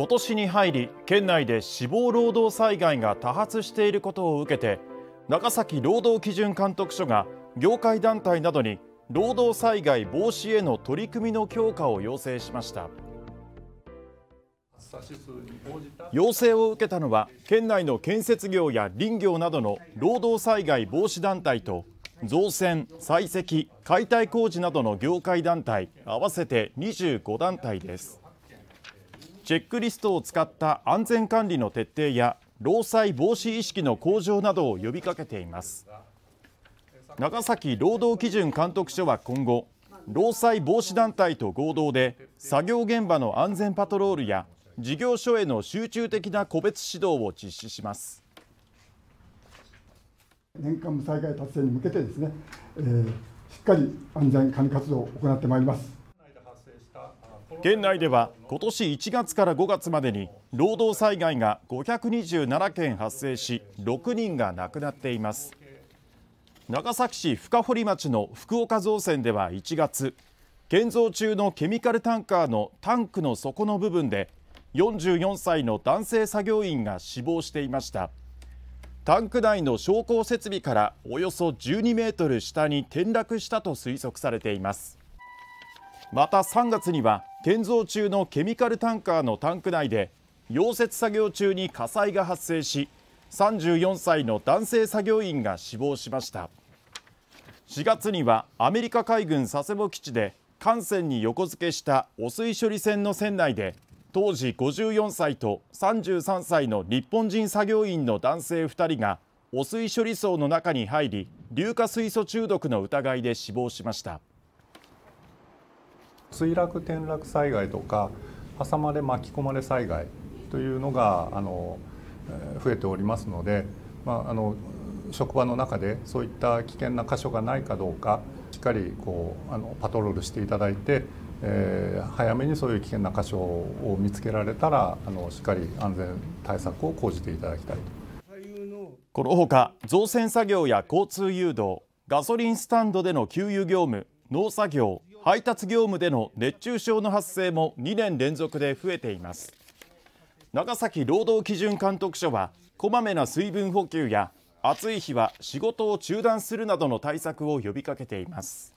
今年に入り県内で死亡労働災害が多発していることを受けて長崎労働基準監督署が業界団体などに労働災害防止への取り組みの強化を要請しました要請を受けたのは県内の建設業や林業などの労働災害防止団体と造船採石解体工事などの業界団体合わせて25団体ですチェックリストを使った安全管理の徹底や労災防止意識の向上などを呼びかけています長崎労働基準監督署は今後労災防止団体と合同で作業現場の安全パトロールや事業所への集中的な個別指導を実施します年間無災害達成に向けてですね、えー、しっかり安全管理活動を行ってまいります県内では今年1月から5月までに労働災害が527件発生し6人が亡くなっています長崎市深堀町の福岡造船では1月建造中のケミカルタンカーのタンクの底の部分で44歳の男性作業員が死亡していましたタンク内の昇降設備からおよそ12メートル下に転落したと推測されていますまた3月には建造中のケミカルタンカーのタンク内で溶接作業中に火災が発生し34歳の男性作業員が死亡しました4月にはアメリカ海軍佐世保基地で艦船に横付けした汚水処理船の船内で当時54歳と33歳の日本人作業員の男性2人が汚水処理槽の中に入り硫化水素中毒の疑いで死亡しました。墜落転落災害とか挟まれ巻き込まれ災害というのがあの増えておりますので、まあ、あの職場の中でそういった危険な箇所がないかどうかしっかりこうあのパトロールしていただいて、えー、早めにそういう危険な箇所を見つけられたらあのしっかり安全対策を講じていただきたいと。このほか造船作業や交通誘導ガソリンスタンドでの給油業務農作業配達業務での熱中症の発生も2年連続で増えています長崎労働基準監督署はこまめな水分補給や暑い日は仕事を中断するなどの対策を呼びかけています